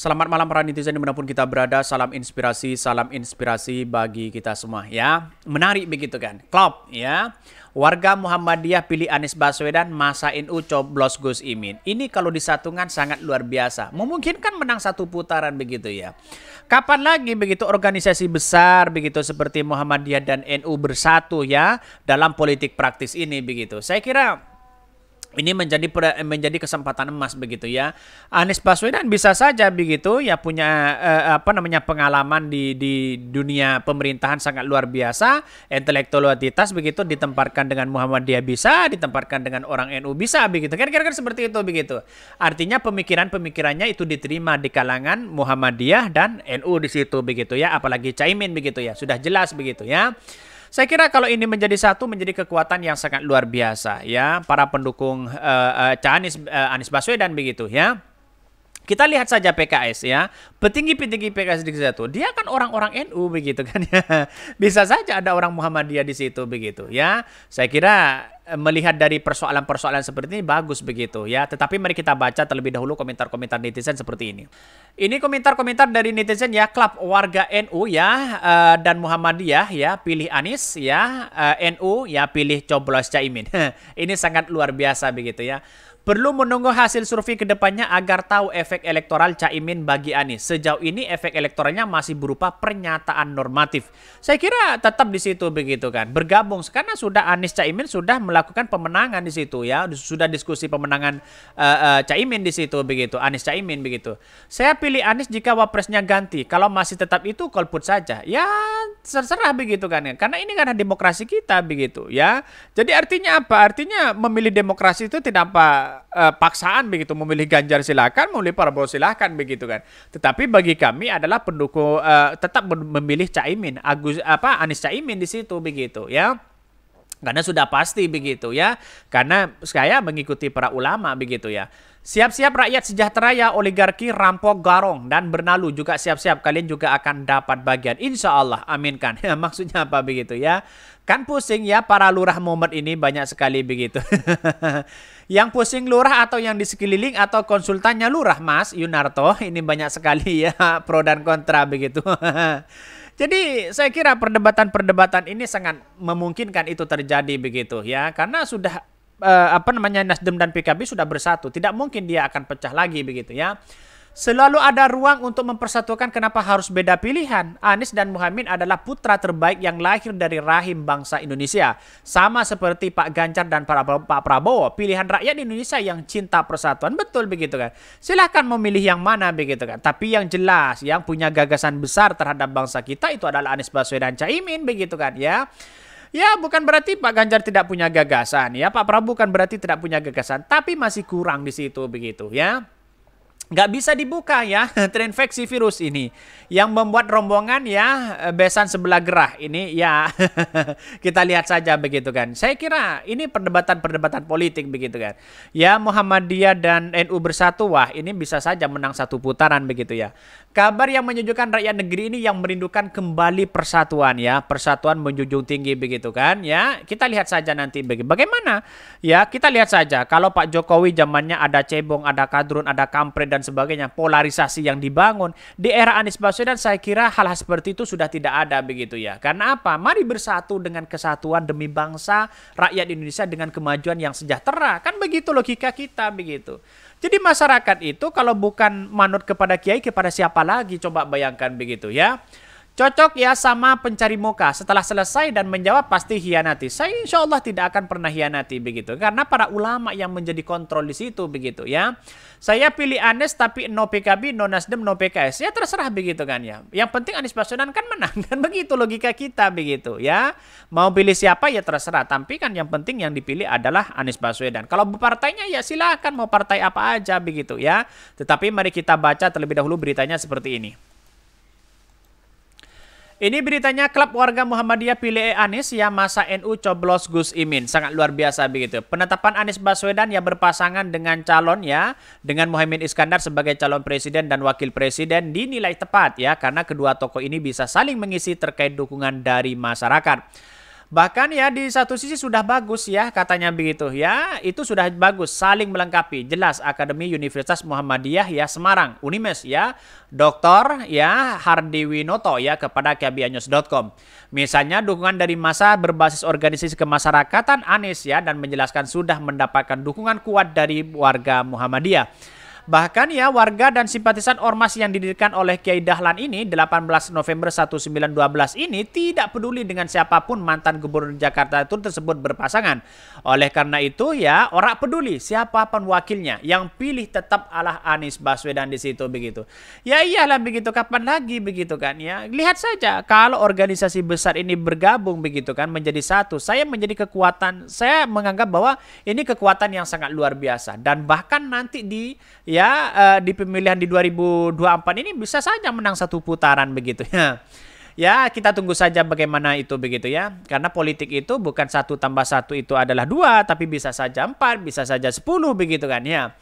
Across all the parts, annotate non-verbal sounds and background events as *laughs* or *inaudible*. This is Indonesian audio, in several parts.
Selamat malam para netizen dimanapun kita berada. Salam inspirasi, salam inspirasi bagi kita semua ya. Menarik begitu kan. Klop ya. Warga Muhammadiyah pilih Anies Baswedan, masa NU coblos Gus Imin. Ini kalau disatukan sangat luar biasa. Memungkinkan menang satu putaran begitu ya. Kapan lagi begitu organisasi besar begitu seperti Muhammadiyah dan NU bersatu ya dalam politik praktis ini begitu. Saya kira ini menjadi menjadi kesempatan emas begitu ya. Anies Baswedan bisa saja begitu ya punya eh, apa namanya pengalaman di di dunia pemerintahan sangat luar biasa, intelektualitas begitu ditempatkan dengan Muhammadiyah bisa, ditempatkan dengan orang NU bisa begitu. kira-kira kan seperti itu begitu. Artinya pemikiran-pemikirannya itu diterima di kalangan Muhammadiyah dan NU di situ begitu ya, apalagi Caimin begitu ya. Sudah jelas begitu ya. Saya kira kalau ini menjadi satu menjadi kekuatan yang sangat luar biasa ya para pendukung uh, eh, uh, eh, Anies uh, eh, Anies Baswedan begitu ya. Kita lihat saja PKS ya. Petinggi-petinggi PKS di situ, dia kan orang-orang NU begitu kan ya. *laughs* Bisa saja ada orang Muhammadiyah di situ begitu ya. Saya kira eh, melihat dari persoalan-persoalan seperti ini bagus begitu ya. Tetapi mari kita baca terlebih dahulu komentar-komentar netizen seperti ini. Ini komentar-komentar dari netizen ya klub warga NU ya eh, dan Muhammadiyah ya pilih Anies ya eh, NU ya pilih coblos Caimin. *laughs* ini sangat luar biasa begitu ya. Perlu menunggu hasil survei kedepannya agar tahu efek elektoral Caimin bagi Anies. Sejauh ini efek elektoralnya masih berupa pernyataan normatif. Saya kira tetap di situ begitu kan. Bergabung karena sudah Anies Caimin sudah melakukan pemenangan di situ ya. Sudah diskusi pemenangan uh, uh, Caimin di situ begitu. Anies Caimin begitu. Saya pilih Anies jika wapresnya ganti. Kalau masih tetap itu golput saja. Ya terserah begitu kan ya. Karena ini karena demokrasi kita begitu ya. Jadi artinya apa? Artinya memilih demokrasi itu tidak apa uh, paksaan begitu memilih Ganjar silakan, memilih Prabowo silakan begitu kan. Tetapi bagi kami adalah pendukung uh, tetap memilih Caimin, Agus apa Anies Caimin di situ begitu ya. Karena sudah pasti begitu ya. Karena saya mengikuti para ulama begitu ya. Siap-siap rakyat sejahtera ya oligarki rampok garong dan bernalu juga siap-siap kalian juga akan dapat bagian insya Allah aminkan ya, *laughs* maksudnya apa begitu ya kan pusing ya para lurah momen ini banyak sekali begitu *laughs* yang pusing lurah atau yang di sekeliling atau konsultannya lurah mas Yunarto *laughs* ini banyak sekali ya pro dan kontra begitu jadi saya kira perdebatan-perdebatan ini sangat memungkinkan itu terjadi begitu ya karena sudah eh, apa namanya Nasdem dan PKB sudah bersatu. Tidak mungkin dia akan pecah lagi begitu ya. Selalu ada ruang untuk mempersatukan kenapa harus beda pilihan. Anies dan Muhammad adalah putra terbaik yang lahir dari rahim bangsa Indonesia. Sama seperti Pak Ganjar dan Pak Prabowo, pilihan rakyat di Indonesia yang cinta persatuan. Betul begitu kan? Silahkan memilih yang mana begitu kan? Tapi yang jelas, yang punya gagasan besar terhadap bangsa kita itu adalah Anies Baswedan Caimin begitu kan ya. Ya, bukan berarti Pak Ganjar tidak punya gagasan, ya Pak Prabowo kan berarti tidak punya gagasan, tapi masih kurang di situ begitu, ya nggak bisa dibuka ya *laughs* terinfeksi virus ini yang membuat rombongan ya eh, besan sebelah gerah ini ya *laughs* kita lihat saja begitu kan saya kira ini perdebatan-perdebatan politik begitu kan ya Muhammadiyah dan NU bersatu wah ini bisa saja menang satu putaran begitu ya kabar yang menunjukkan rakyat negeri ini yang merindukan kembali persatuan ya persatuan menjunjung tinggi begitu kan ya kita lihat saja nanti bagaimana ya kita lihat saja kalau Pak Jokowi zamannya ada cebong ada kadrun ada kampret dan dan sebagainya, polarisasi yang dibangun di era Anies Baswedan saya kira hal-hal seperti itu sudah tidak ada begitu ya. Karena apa? Mari bersatu dengan kesatuan demi bangsa rakyat Indonesia dengan kemajuan yang sejahtera. Kan begitu logika kita begitu. Jadi masyarakat itu kalau bukan manut kepada kiai kepada siapa lagi coba bayangkan begitu ya. Cocok ya sama pencari muka. Setelah selesai dan menjawab pasti hianati. Saya insya Allah tidak akan pernah hianati begitu. Karena para ulama yang menjadi kontrol di situ begitu ya. Saya pilih Anies tapi no PKB, no Nasdem, no PKS. Ya terserah begitu kan ya. Yang penting Anies Baswedan kan menang. *laughs* Kan begitu logika kita begitu ya. Mau pilih siapa ya terserah. Tapi kan yang penting yang dipilih adalah Anies Baswedan. Kalau partainya ya silahkan mau partai apa aja begitu ya. Tetapi mari kita baca terlebih dahulu beritanya seperti ini. Ini beritanya klub warga Muhammadiyah pilih Anies yang masa NU coblos Gus Imin. Sangat luar biasa begitu. Penetapan Anies Baswedan yang berpasangan dengan calon ya, dengan Muhammad Iskandar sebagai calon presiden dan wakil presiden dinilai tepat ya karena kedua tokoh ini bisa saling mengisi terkait dukungan dari masyarakat. Bahkan ya di satu sisi sudah bagus ya katanya begitu ya. Itu sudah bagus saling melengkapi. Jelas Akademi Universitas Muhammadiyah ya Semarang, Unimes ya. Doktor ya Hardi Winoto ya kepada kbianews.com. Misalnya dukungan dari masa berbasis organisasi kemasyarakatan Anies ya dan menjelaskan sudah mendapatkan dukungan kuat dari warga Muhammadiyah. Bahkan ya warga dan simpatisan ormas yang didirikan oleh Kiai Dahlan ini 18 November 1912 ini tidak peduli dengan siapapun mantan gubernur Jakarta itu tersebut berpasangan. Oleh karena itu ya orang peduli siapa wakilnya yang pilih tetap Allah Anies Baswedan di situ begitu. Ya iyalah begitu kapan lagi begitu kan ya. Lihat saja kalau organisasi besar ini bergabung begitu kan menjadi satu, saya menjadi kekuatan. Saya menganggap bahwa ini kekuatan yang sangat luar biasa dan bahkan nanti di ya uh, di pemilihan di 2024 ini bisa saja menang satu putaran begitu ya. Ya, kita tunggu saja bagaimana itu begitu ya. Karena politik itu bukan satu tambah satu itu adalah dua, tapi bisa saja empat, bisa saja sepuluh begitu kan ya.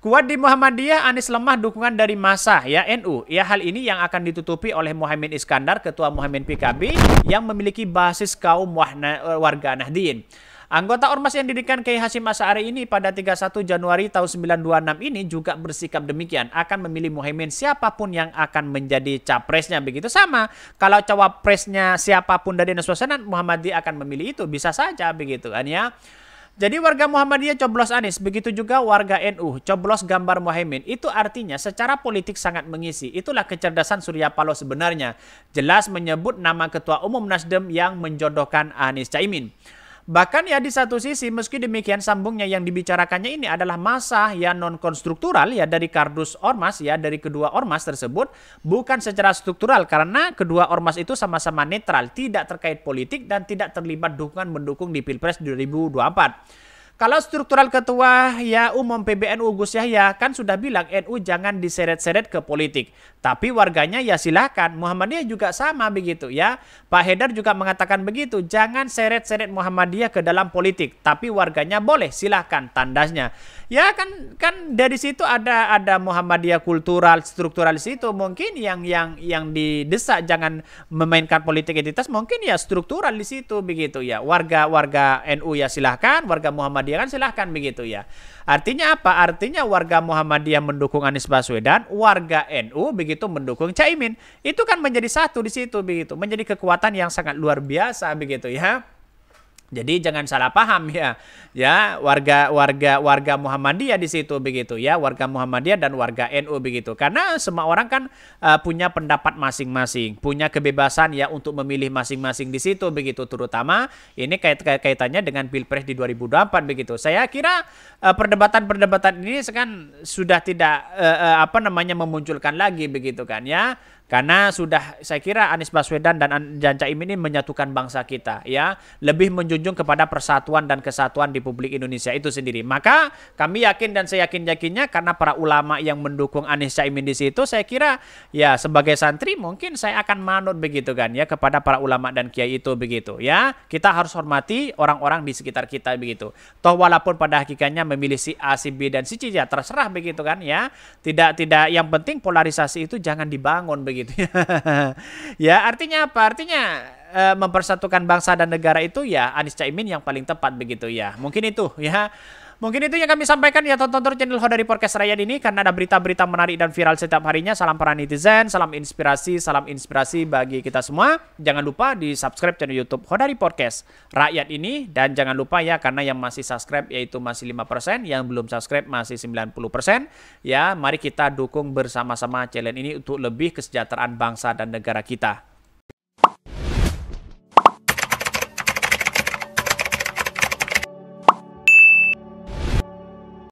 Kuat di Muhammadiyah, Anies lemah dukungan dari masa ya NU. Ya hal ini yang akan ditutupi oleh Muhammad Iskandar, Ketua Muhammad PKB yang memiliki basis kaum eh, warga nahdien. Anggota ormas yang didikan Kiai Hasyim Asy'ari ini pada 31 Januari tahun 926 ini juga bersikap demikian, akan memilih muhaimin siapapun yang akan menjadi capresnya. Begitu sama, kalau cawapresnya siapapun dari Nasrullah Muhammadiyah akan memilih itu, bisa saja begitu kan ya. Jadi warga Muhammadiyah coblos Anies, begitu juga warga NU coblos gambar Muhaimin. Itu artinya secara politik sangat mengisi. Itulah kecerdasan Surya Paloh sebenarnya. Jelas menyebut nama ketua umum Nasdem yang menjodohkan Anies Caimin. Bahkan ya di satu sisi meski demikian sambungnya yang dibicarakannya ini adalah masa ya non konstruktural ya dari kardus ormas ya dari kedua ormas tersebut bukan secara struktural karena kedua ormas itu sama-sama netral tidak terkait politik dan tidak terlibat dukungan mendukung di Pilpres 2024. Kalau struktural ketua ya umum PBNU Gus Yahya kan sudah bilang NU jangan diseret-seret ke politik. Tapi warganya ya silahkan. Muhammadiyah juga sama begitu ya. Pak Hedar juga mengatakan begitu. Jangan seret-seret Muhammadiyah ke dalam politik. Tapi warganya boleh silahkan. tandasnya. Ya kan kan dari situ ada ada Muhammadiyah kultural struktural situ mungkin yang yang yang didesak jangan memainkan politik identitas mungkin ya struktural di situ begitu ya. Warga warga NU ya silahkan warga Muhammad Muhammadiyah kan silahkan begitu ya. Artinya apa? Artinya warga Muhammadiyah mendukung Anies Baswedan, warga NU begitu mendukung Caimin. Itu kan menjadi satu di situ begitu, menjadi kekuatan yang sangat luar biasa begitu ya. Jadi jangan salah paham ya, ya warga warga warga Muhammadiyah di situ begitu ya, warga Muhammadiyah dan warga NU begitu. Karena semua orang kan uh, punya pendapat masing-masing, punya kebebasan ya untuk memilih masing-masing di situ begitu. Terutama ini kait kaitannya dengan pilpres di 2024 begitu. Saya kira eh, perdebatan-perdebatan uh, ini kan sudah tidak uh, uh, apa namanya memunculkan lagi begitu kan ya karena sudah saya kira Anies Baswedan dan Jan Caimin ini menyatukan bangsa kita ya, lebih menjunjung kepada persatuan dan kesatuan di publik Indonesia itu sendiri. Maka kami yakin dan saya yakin-yakinnya karena para ulama yang mendukung Anies Caimin di situ saya kira ya sebagai santri mungkin saya akan manut begitu kan ya kepada para ulama dan kiai itu begitu ya. Kita harus hormati orang-orang di sekitar kita begitu. Toh walaupun pada hakikatnya memilih si A, si B dan si C ya terserah begitu kan ya. Tidak tidak yang penting polarisasi itu jangan dibangun begitu gitu. *laughs* ya, artinya apa? Artinya uh, mempersatukan bangsa dan negara itu ya Anies Caimin yang paling tepat begitu ya. Mungkin itu ya. Mungkin itu yang kami sampaikan ya tonton terus channel Hodari Podcast Rakyat ini karena ada berita-berita menarik dan viral setiap harinya. Salam para netizen, salam inspirasi, salam inspirasi bagi kita semua. Jangan lupa di subscribe channel YouTube Hodari Podcast Rakyat ini dan jangan lupa ya karena yang masih subscribe yaitu masih 5%, yang belum subscribe masih 90%. Ya, mari kita dukung bersama-sama challenge ini untuk lebih kesejahteraan bangsa dan negara kita.